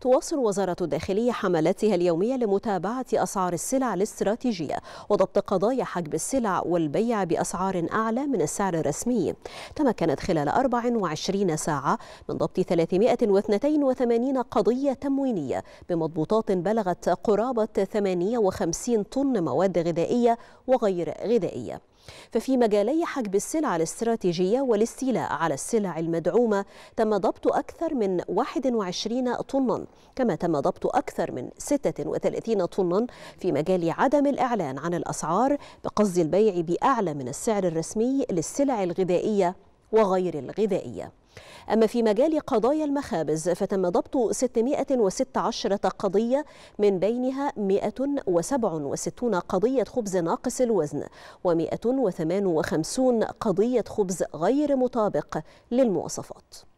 تواصل وزارة الداخلية حملاتها اليومية لمتابعة أسعار السلع الاستراتيجية وضبط قضايا حجب السلع والبيع بأسعار أعلى من السعر الرسمي تمكنت خلال 24 ساعة من ضبط 382 قضية تموينية بمضبوطات بلغت قرابة 58 طن مواد غذائية وغير غذائية ففي مجالي حجب السلع الاستراتيجية والاستيلاء على السلع المدعومة تم ضبط أكثر من 21 طنا كما تم ضبط أكثر من 36 طنا في مجال عدم الإعلان عن الأسعار بقصد البيع بأعلى من السعر الرسمي للسلع الغذائية وغير الغذائية أما في مجال قضايا المخابز فتم ضبط 616 قضية من بينها 167 قضية خبز ناقص الوزن و158 قضية خبز غير مطابق للمواصفات